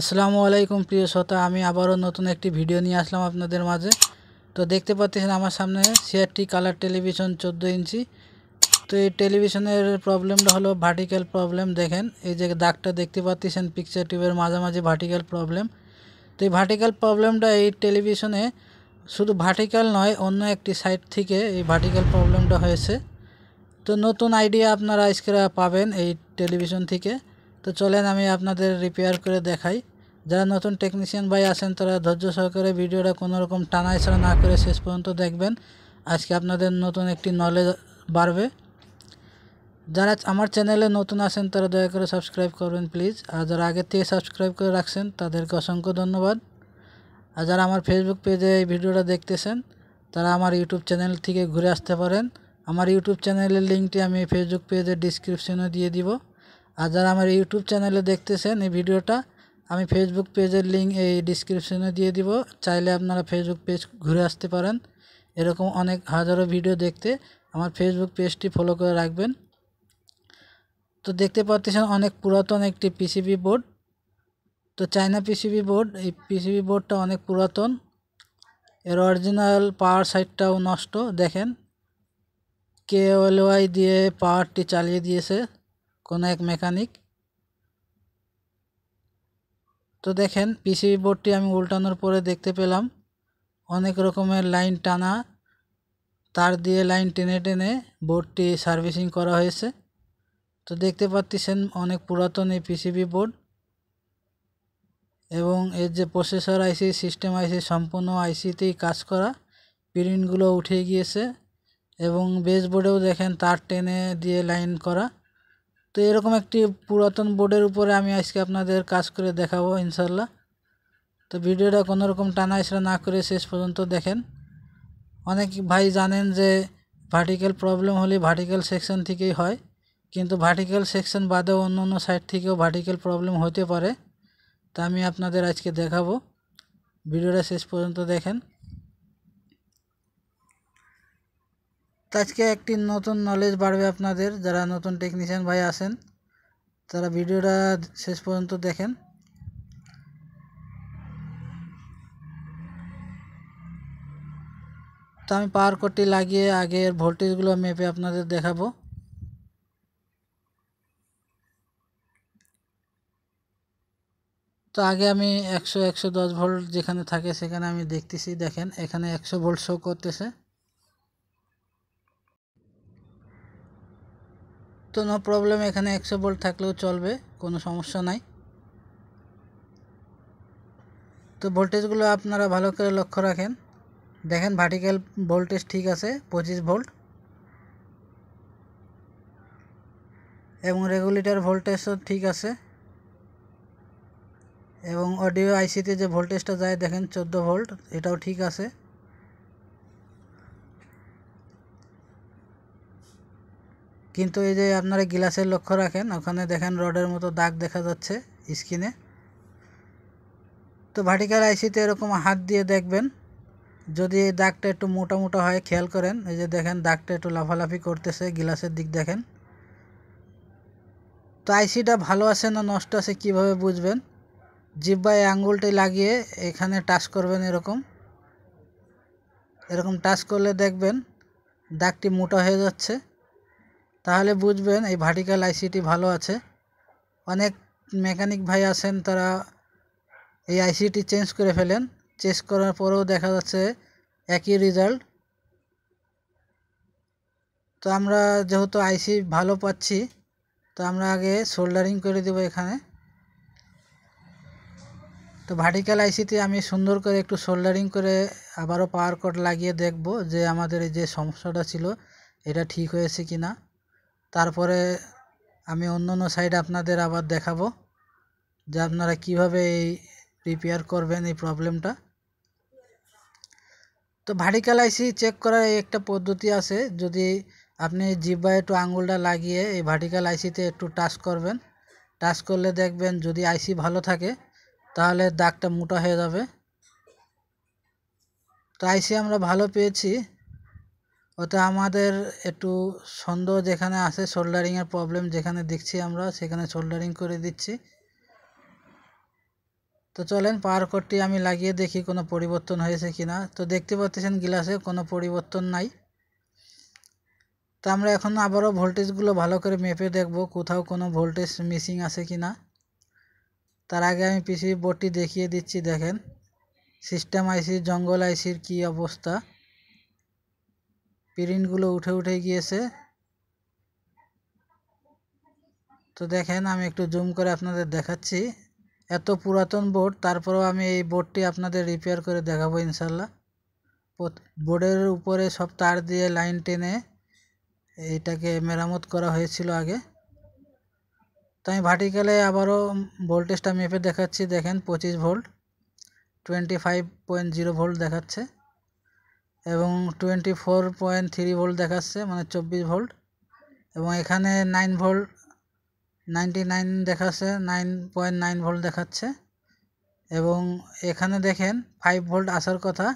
আসসালামু আলাইকুম প্রিয় শ্রোতা আমি আবারও নতুন একটি ভিডিও নিয়ে আসলাম আপনাদের মাঝে তো দেখতে পাচ্ছেন আমার সামনে সিআরটি কালার টেলিভিশন চোদ্দো ইঞ্চি তো এই টেলিভিশনের প্রবলেমটা হলো ভার্টিক্যাল প্রবলেম দেখেন এই যে দাগটা দেখতে পাচ্ছেন পিকচার টিউবের মাঝামাঝি ভার্টিক্যাল প্রবলেম তো এই ভার্টিক্যাল প্রবলেমটা এই টেলিভিশনে শুধু ভার্টিক্যাল নয় অন্য একটি সাইড থেকে এই ভার্টিক্যাল প্রবলেমটা হয়েছে তো নতুন আইডিয়া আপনারা আজকে পাবেন এই টেলিভিশন থেকে তো চলেন আমি আপনাদের রিপেয়ার করে দেখাই যারা নতুন টেকনিশিয়ান ভাই আছেন তারা ধৈর্য সহকারে ভিডিওটা কোনো রকম টানা ইসরা না করে শেষ পর্যন্ত দেখবেন আজকে আপনাদের নতুন একটি নলেজ বাড়বে যারা আমার চ্যানেলে নতুন আছেন তারা দয়া করে সাবস্ক্রাইব করবেন প্লিজ আর যারা আগের থেকে সাবস্ক্রাইব করে রাখছেন তাদেরকে অসংখ্য ধন্যবাদ আর যারা আমার ফেসবুক পেজে এই ভিডিওটা দেখতেছেন তারা আমার ইউটিউব চ্যানেল থেকে ঘুরে আসতে পারেন আমার ইউটিউব চ্যানেলের লিঙ্কটি আমি ফেসবুক পেজের ডিসক্রিপশনে দিয়ে দিব আর যারা আমার ইউটিউব চ্যানেলে দেখতেছেন এই ভিডিওটা আমি ফেসবুক পেজের লিঙ্ক এই ডিসক্রিপশনে দিয়ে দিব চাইলে আপনারা ফেসবুক পেজ ঘুরে আসতে পারেন এরকম অনেক হাজারো ভিডিও দেখতে আমার ফেসবুক পেজটি ফলো করে রাখবেন তো দেখতে পাচ্ছেন অনেক পুরাতন একটি পিসিবি বোর্ড তো চায়না পিসিবি বোর্ড এই পিসিবি বোর্ডটা অনেক পুরাতন এর অরিজিনাল পাওয়ার সাইডটাও নষ্ট দেখেন ওয়াই দিয়ে পাওয়ারটি চালিয়ে দিয়েছে কোনো এক মেকানিক তো দেখেন পিসিবি বোর্ডটি আমি উল্টানোর পরে দেখতে পেলাম অনেক রকমের লাইন টানা তার দিয়ে লাইন টেনে টেনে বোর্ডটি সার্ভিসিং করা হয়েছে তো দেখতে পাচ্ছেন অনেক পুরাতন এই পিসিবি বোর্ড এবং এর যে প্রসেসর আইসি সিস্টেম আইসি সম্পূর্ণ আইসিতেই কাজ করা প্রিন্টগুলো উঠে গিয়েছে এবং বেসবোর্ডেও দেখেন তার টেনে দিয়ে লাইন করা তো এরকম একটি পুরাতন বোর্ডের উপরে আমি আজকে আপনাদের কাজ করে দেখাবো ইনশাআল্লাহ তো ভিডিওটা কোন রকম টানা হিসরে না করে শেষ পর্যন্ত দেখেন অনেক ভাই জানেন যে ভার্টিকাল প্রবলেম হলি ভার্টিকাল সেকশন থেকেই হয় কিন্তু ভার্টিকাল সেকশন বাদও অন্য কোন সাইট থেকেও ভার্টিকাল প্রবলেম হতে পারে তো আমি আপনাদের আজকে দেখাবো ভিডিওটা শেষ পর্যন্ত দেখেন তো আজকে একটি নতুন নলেজ বাড়বে আপনাদের যারা নতুন টেকনিশিয়ান ভাই আসেন তারা ভিডিওটা শেষ পর্যন্ত দেখেন তো আমি পাওয়ার কোডটি লাগিয়ে আগের ভোল্টেজগুলো মেপে আপনাদের দেখাবো তো আগে আমি একশো একশো দশ ভোল্ট যেখানে থাকে সেখানে আমি দেখতেছি দেখেন এখানে একশো ভোল্ট শো করতেছে তো নো প্রবলেম এখানে একশো ভোল্ট থাকলেও চলবে কোনো সমস্যা নাই তো ভোল্টেজগুলো আপনারা ভালো করে লক্ষ্য রাখেন দেখেন ভার্টিক্যাল ভোল্টেজ ঠিক আছে পঁচিশ ভোল্ট এবং রেগুলেটার ভোল্টেজও ঠিক আছে এবং অডিও আইসিতে যে ভোল্টেজটা যায় দেখেন চোদ্দো ভোল্ট এটাও ঠিক আছে কিন্তু এই যে আপনারা গ্লাসের লক্ষ্য রাখেন ওখানে দেখেন রডের মতো দাগ দেখা যাচ্ছে স্কিনে তো ভার্টিক্যাল আইসিতে এরকম হাত দিয়ে দেখবেন যদি এই দাগটা একটু মোটা মোটা হয় খেয়াল করেন এই যে দেখেন দাগটা একটু লাফালাফি করতেছে গ্লাসের দিক দেখেন তো আইসিটা ভালো আছে না নষ্ট আছে কিভাবে বুঝবেন জিব্বায় আঙুলটি লাগিয়ে এখানে টাচ করবেন এরকম এরকম টাচ করলে দেখবেন দাগটি মোটা হয়ে যাচ্ছে তাহলে বুঝবেন এই ভার্টিক্যাল আইসিটি ভালো আছে অনেক মেকানিক ভাই আছেন তারা এই আইসিটি চেঞ্জ করে ফেলেন চেঞ্জ করার পরেও দেখা যাচ্ছে একই রেজাল্ট তো আমরা যেহেতু আইসি ভালো পাচ্ছি তো আমরা আগে সোল্ডারিং করে দেব এখানে তো ভার্টিক্যাল আইসিতে আমি সুন্দর করে একটু সোল্ডারিং করে আবারও পাওয়ার কট লাগিয়ে দেখব যে আমাদের এই যে সমস্যাটা ছিল এটা ঠিক হয়েছে কি না তারপরে আমি অন্য অন্য সাইড আপনাদের আবার দেখাবো যে আপনারা কিভাবে এই রিপেয়ার করবেন এই প্রবলেমটা তো ভার্টিক্যাল আইসি চেক করার একটা পদ্ধতি আছে যদি আপনি জিব্বায় একটু আঙুলটা লাগিয়ে এই ভার্টিক্যাল আইসিতে একটু টাচ করবেন টাচ করলে দেখবেন যদি আইসি ভালো থাকে তাহলে দাগটা মোটা হয়ে যাবে তো আইসি আমরা ভালো পেয়েছি ওটা আমাদের একটু সন্দেহ যেখানে আসে সোল্ডারিংয়ের প্রবলেম যেখানে দেখছি আমরা সেখানে সোল্ডারিং করে দিচ্ছি তো চলেন পাওয়ার কোডটি আমি লাগিয়ে দেখি কোনো পরিবর্তন হয়েছে কি না তো দেখতে পাচ্ছেন গ্লাসে কোনো পরিবর্তন নাই তো আমরা এখন আবারও ভোল্টেজগুলো ভালো করে মেপে দেখব কোথাও কোনো ভোল্টেজ মিসিং আছে কি না তার আগে আমি পিসি বোর্ডটি দেখিয়ে দিচ্ছি দেখেন সিস্টেম আইসি জঙ্গল আইসির কী অবস্থা প্রিন্টগুলো উঠে উঠে গিয়েছে তো দেখেন আমি একটু জুম করে আপনাদের দেখাচ্ছি এত পুরাতন বোর্ড তারপরেও আমি এই বোর্ডটি আপনাদের রিপেয়ার করে দেখাবো ইনশাল্লাহ বোর্ডের উপরে সব তার দিয়ে লাইন টেনে এটাকে মেরামত করা হয়েছিল আগে তো আমি ভার্টিক্যালে আবারও ভোল্টেজটা মেপে দেখাচ্ছি দেখেন পঁচিশ volt twenty five point zero volt দেখাচ্ছে এবং twenty four point three volt দেখাচ্ছে মানে চব্বিশ ভোল্ট এবং এখানে নাইন ভোল্ট নাইনটি নাইন দেখাচ্ছে নাইন পয়েন্ট নাইন ভোল্ট দেখাচ্ছে এবং এখানে দেখেন ফাইভ ভোল্ট আসার কথা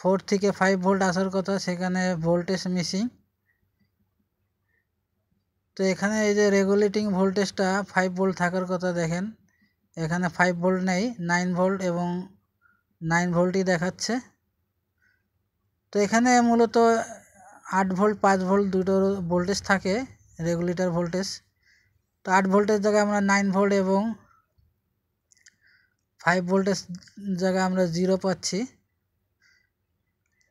ফোর থেকে ফাইভ ভোল্ট আসার কথা সেখানে ভোল্টেজ মিসিং তো এখানে এই যে রেগুলেটিং ভোল্টেজটা ফাইভ ভোল্ট থাকার কথা দেখেন এখানে ফাইভ ভোল্ট নেই নাইন ভোল্ট এবং নাইন ভোল্টই দেখাচ্ছে তো এখানে মূলত 8 ভোল্ট 5 ভোল্ট দুটো ভোল্টেজ থাকে रेगुलेटर ভোল্টেজ তো 8 ভোল্ট এর জায়গায় আমরা 9 ভোল্ট এবং 5 ভোল্ট এর জায়গা আমরা 0 পাচ্ছি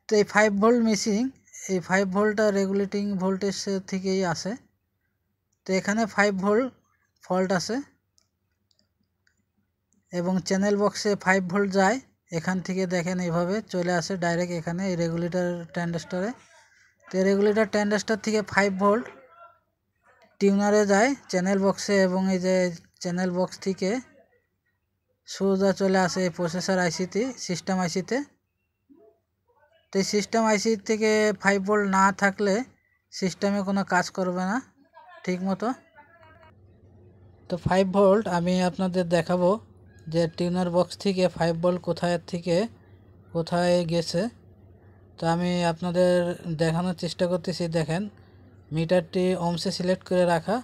তো এই 5 ভোল্ট মিসিং এই 5 ভোল্টটা রেগুलेटिंग ভোল্টেজ থেকেই আসে তো এখানে 5 ভোল্ট ফল্ট আছে এবং চ্যানেল বক্সে 5 ভোল্ট যায় এখান থেকে দেখেন এভাবে চলে আসে ডাইরেক্ট এখানে এই রেগুলেটার ট্যান্ডাস্টারে তো রেগুলেটার ট্যান্ডাস্টার থেকে ফাইভ ভোল্ট টিউনারে যায় চ্যানেল বক্সে এবং এই যে চ্যানেল বক্স থেকে সোজা চলে আসে এই প্রসেসর আইসিতে সিস্টেম আইসিতে তো এই সিস্টেম আইসি থেকে ফাইভ ভোল্ট না থাকলে সিস্টেমে কোনো কাজ করবে না ঠিক মতো তো ফাইভ ভোল্ট আমি আপনাদের দেখাবো যে টিউনার বক্স থেকে ফাইভ বল কোথায় থেকে কোথায় গেছে তো আমি আপনাদের দেখানোর চেষ্টা করতেছি দেখেন মিটারটি অংশে সিলেক্ট করে রাখা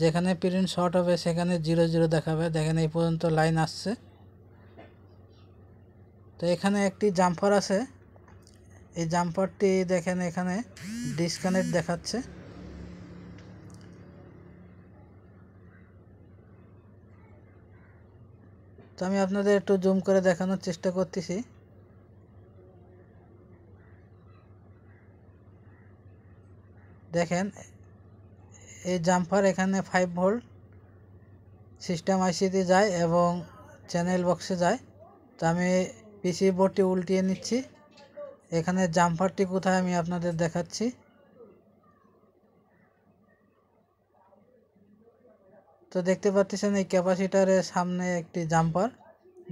যেখানে প্রিন্ট শর্ট হবে সেখানে জিরো জিরো দেখাবে দেখেন এই পর্যন্ত লাইন আসছে তো এখানে একটি জাম্পার আছে এই জাম্পারটি দেখেন এখানে ডিসকানেক্ট দেখাচ্ছে তো আমি আপনাদের একটু জুম করে দেখানোর চেষ্টা করতেছি দেখেন এই জাম্পার এখানে ফাইভ ভোল্ট সিস্টেম আইসিতে যায় এবং চ্যানেল বক্সে যায় তো আমি পিসি বোর্ডটি উল্টিয়ে নিচ্ছি এখানে জাম্পারটি কোথায় আমি আপনাদের দেখাচ্ছি তো দেখতে পাচ্ছেন এই ক্যাপাসিটারের সামনে একটি জাম্পার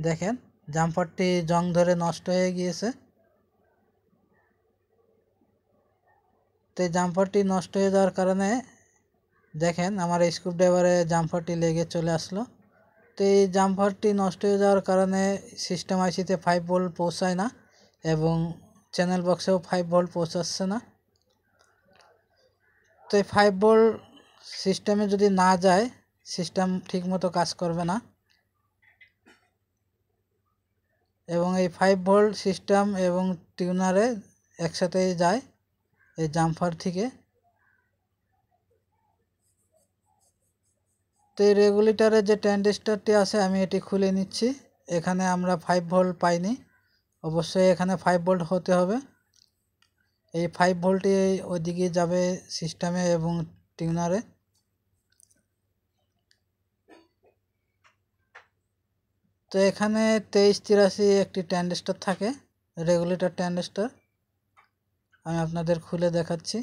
দেখেন জাম্পারটি জং ধরে নষ্ট হয়ে গিয়েছে তো এই জাম্পারটি নষ্ট হয়ে যাওয়ার কারণে দেখেন আমার স্ক্রুড্রাইভারে জাম্পারটি লেগে চলে আসলো তো এই জাম্পারটি নষ্ট হয়ে যাওয়ার কারণে সিস্টেম আইসিতে ফাইভ ভোল্ট পৌঁছায় না এবং চ্যানেল বক্সেও ফাইভ ভোল্ট পৌঁছাচ্ছে না তো এই ফাইভ ভোল্ট সিস্টেমে যদি না যায় সিস্টেম ঠিকমতো কাজ করবে না এবং এই ফাইভ ভোল্ট সিস্টেম এবং টিউনারে একসাথেই যায় এই জাম্পার থেকে তো এই রেগুলেটারে যে ট্যান্ডেস্টারটি আছে আমি এটি খুলে নিচ্ছি এখানে আমরা ফাইভ ভোল্ট পাইনি অবশ্যই এখানে ফাইভ ভোল্ট হতে হবে এই ফাইভ ভোল্টই ওইদিকে যাবে সিস্টেমে এবং টিউনারে তো এখানে তেইশ তিরাশি একটি ট্যান্ডেস্টার থাকে রেগুলেটর ট্যান্ডেস্টার আমি আপনাদের খুলে দেখাচ্ছি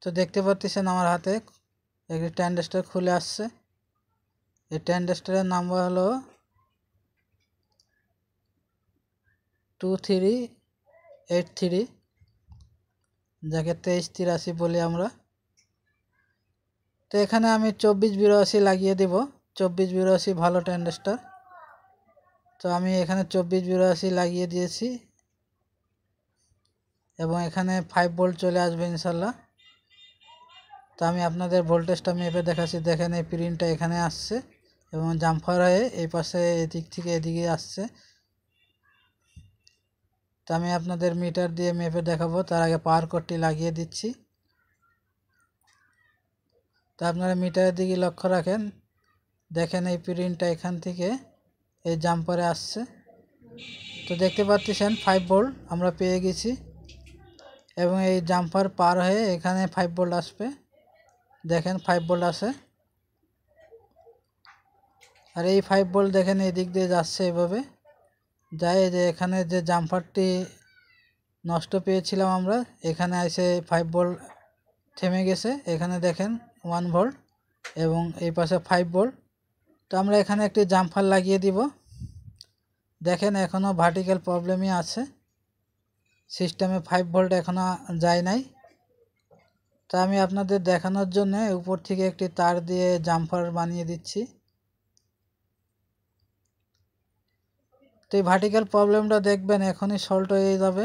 তো দেখতে পাচ্ছেন আমার হাতে একটি ট্যান্ডেস্টার খুলে আসছে এই ট্যান্ডেস্টারের নাম্বার হলো টু থ্রি এইট থ্রি যাকে তেইশ তিরাশি বলি আমরা তো এখানে আমি চব্বিশ বিরাশি লাগিয়ে দিব চব্বিশ বিরাশি ভালো ট্যান্ডেস্টার তো আমি এখানে চব্বিশ বিরাশি লাগিয়ে দিয়েছি এবং এখানে ফাইভ ভোল্ট চলে আসবে ইনশাল্লাহ তো আমি আপনাদের ভোল্টেজটা মেপে দেখাচ্ছি দেখেন এই প্রিন্টটা এখানে আসছে এবং জাম্পার হয়ে এই পাশে এদিক থেকে এদিকে আসছে তো আমি আপনাদের মিটার দিয়ে মেপে দেখাবো তার আগে পাওয়ার কোডটি লাগিয়ে দিচ্ছি তো আপনারা মিটারের দিকে লক্ষ্য রাখেন দেখেন এই প্রিন্টটা এখান থেকে এই জাম্পারে আসছে তো দেখতে পাচ্ছেন ফাইভ বোল্ট আমরা পেয়ে গেছি এবং এই জাম্পার পার হয়ে এখানে ফাইভ বোল্ট আসবে দেখেন ফাইভ বোল্ট আছে আর এই ফাইভ বোল্ট দেখেন এই দিক দিয়ে যাচ্ছে এভাবে যাই যে এখানে যে জাম্পারটি নষ্ট পেয়েছিলাম আমরা এখানে এসে ফাইভ ভোল্ট থেমে গেছে এখানে দেখেন ওয়ান ভোল্ট এবং এই পাশে ফাইভ ভোল্ট তো আমরা এখানে একটি জাম্পার লাগিয়ে দিব দেখেন এখনও ভার্টিক্যাল প্রবলেমই আছে সিস্টেমে ফাইভ ভোল্ট এখনও যায় নাই তা আমি আপনাদের দেখানোর জন্য উপর থেকে একটি তার দিয়ে জাম্পার বানিয়ে দিচ্ছি তো এই ভার্টিক্যাল প্রবলেমটা দেখবেন এখনই সল্ট হয়ে যাবে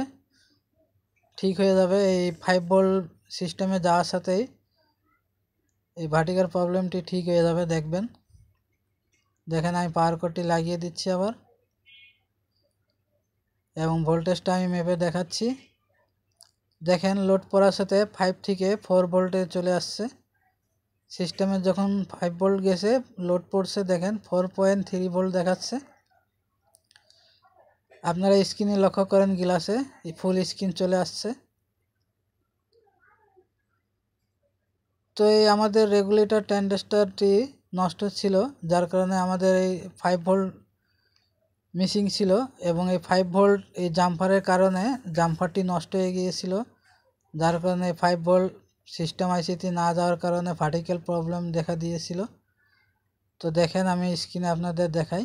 ঠিক হয়ে যাবে এই ফাইভ বোল্ট সিস্টেমে যাওয়ার সাথেই এই ভার্টিক্যাল প্রবলেমটি ঠিক হয়ে যাবে দেখবেন দেখেন আমি পাওয়ার কোডটি লাগিয়ে দিচ্ছি আবার এবং ভোল্টেজটা আমি মেপে দেখাচ্ছি দেখেন লোড পড়ার সাথে ফাইভ থেকে ফোর ভোল্টে চলে আসছে সিস্টেমে যখন ফাইভ ভোল্ট গেছে লোড পড়ছে দেখেন ফোর পয়েন্ট থ্রি ভোল্ট দেখাচ্ছে আপনারা স্ক্রিনে লক্ষ্য করেন গ্লাসে এই ফুল স্ক্রিন চলে আসছে তো এই আমাদের রেগুলেটর ট্যান্ডেস্টারটি নষ্ট ছিল যার কারণে আমাদের এই ফাইভ ভোল্ট মিসিং ছিল এবং এই ফাইভ ভোল্ট এই জাম্পারের কারণে জাম্পারটি নষ্ট হয়ে গিয়েছিল যার কারণে এই ফাইভ ভোল্ট সিস্টেম আইসিটি না যাওয়ার কারণে ভার্টিক্যাল প্রবলেম দেখা দিয়েছিল তো দেখেন আমি স্ক্রিনে আপনাদের দেখাই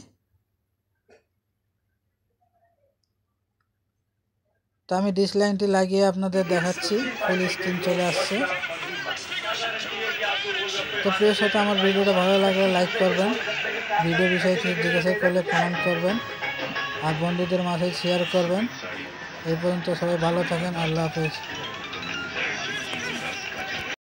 তো আমি ডিসলাইনটি লাগিয়ে আপনাদের দেখাচ্ছি ফুল স্ক্রিন চলে আসছে তো প্রিয় সাথে আমার ভিডিওটা ভালো লাগলে লাইক করবেন ভিডিও বিষয়ে কিছু জিজ্ঞাসা করলে কমেন্ট করবেন আর বন্ধুদের মাঝে শেয়ার করবেন এই পর্যন্ত সবাই ভালো থাকেন আল্লাহ হাফেজ